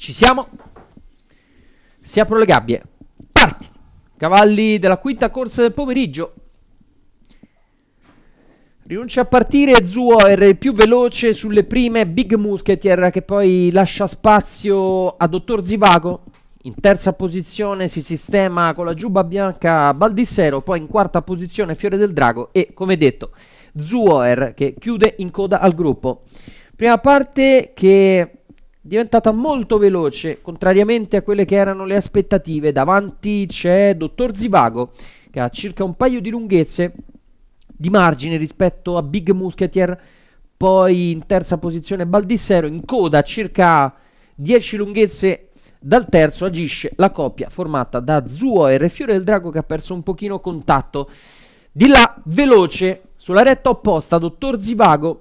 Ci siamo? Si aprono le gabbie. Parti! Cavalli della quinta corsa del pomeriggio. Rinuncia a partire Zuo è il più veloce sulle prime Big Musketeer che poi lascia spazio a Dottor Zivago. In terza posizione si sistema con la giubba bianca Baldissero, poi in quarta posizione Fiore del Drago e come detto Zuoer che chiude in coda al gruppo. Prima parte che diventata molto veloce, contrariamente a quelle che erano le aspettative. Davanti c'è Dottor Zivago, che ha circa un paio di lunghezze di margine rispetto a Big Musketeer, poi in terza posizione Baldissero, in coda circa 10 lunghezze dal terzo agisce la coppia formata da Zuo e Fiore del Drago che ha perso un pochino contatto. Di là, veloce, sulla retta opposta, Dottor Zivago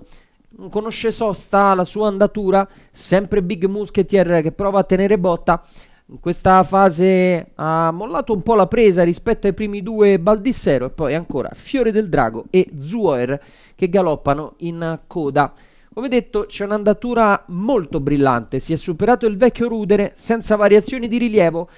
conosce sosta la sua andatura, sempre Big Muschetier che prova a tenere botta. In questa fase ha mollato un po' la presa rispetto ai primi due Baldissero e poi ancora Fiore del Drago e Zuoer che galoppano in coda. Come detto c'è un'andatura molto brillante, si è superato il vecchio Rudere senza variazioni di rilievo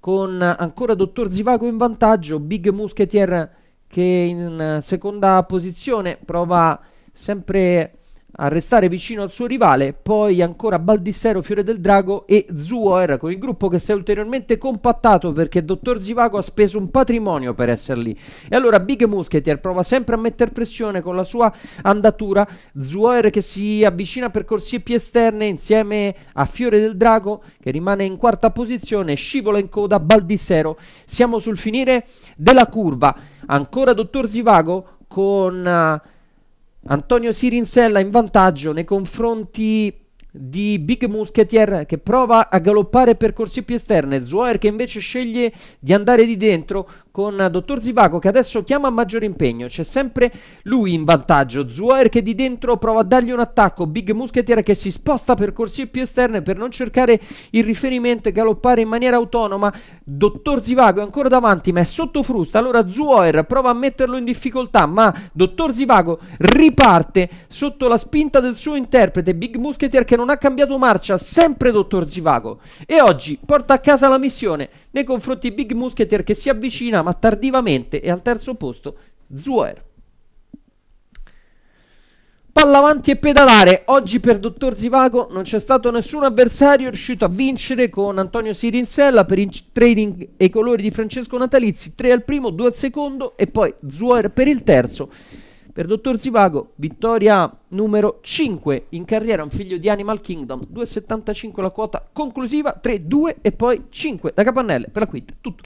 con ancora Dottor Zivago in vantaggio, Big Muschetier che in seconda posizione prova sempre a restare vicino al suo rivale, poi ancora Baldissero, Fiore del Drago e Zuoer con il gruppo che si è ulteriormente compattato perché Dottor Zivago ha speso un patrimonio per essere lì. E allora Big Musketeer prova sempre a mettere pressione con la sua andatura, Zuoer che si avvicina per corsie più esterne insieme a Fiore del Drago che rimane in quarta posizione, scivola in coda Baldissero. Siamo sul finire della curva, ancora Dottor Zivago con... Uh, Antonio Sirinsella in vantaggio nei confronti di Big Musketeer che prova a galoppare per corsie più esterne, Zuair che invece sceglie di andare di dentro, con Dottor Zivago che adesso chiama a maggior impegno. C'è sempre lui in vantaggio. Zuair che di dentro prova a dargli un attacco. Big Musketeer che si sposta per corsie più esterne per non cercare il riferimento e galoppare in maniera autonoma. Dottor Zivago è ancora davanti ma è sotto frusta. Allora Zuair prova a metterlo in difficoltà ma Dottor Zivago riparte sotto la spinta del suo interprete. Big Musketeer che non ha cambiato marcia. Sempre Dottor Zivago. E oggi porta a casa la missione nei confronti Big Musketeer che si avvicina ma tardivamente e al terzo posto Zuer. Palla avanti e pedalare, oggi per Dottor Zivago non c'è stato nessun avversario riuscito a vincere con Antonio Sirinsella per il trading e i colori di Francesco Natalizzi, 3 al primo, 2 al secondo e poi Zuer per il terzo. Per Dottor Zivago, vittoria numero 5 in carriera, un figlio di Animal Kingdom, 2,75 la quota conclusiva, 3, 2 e poi 5 da capannelle per la quinta, tutto.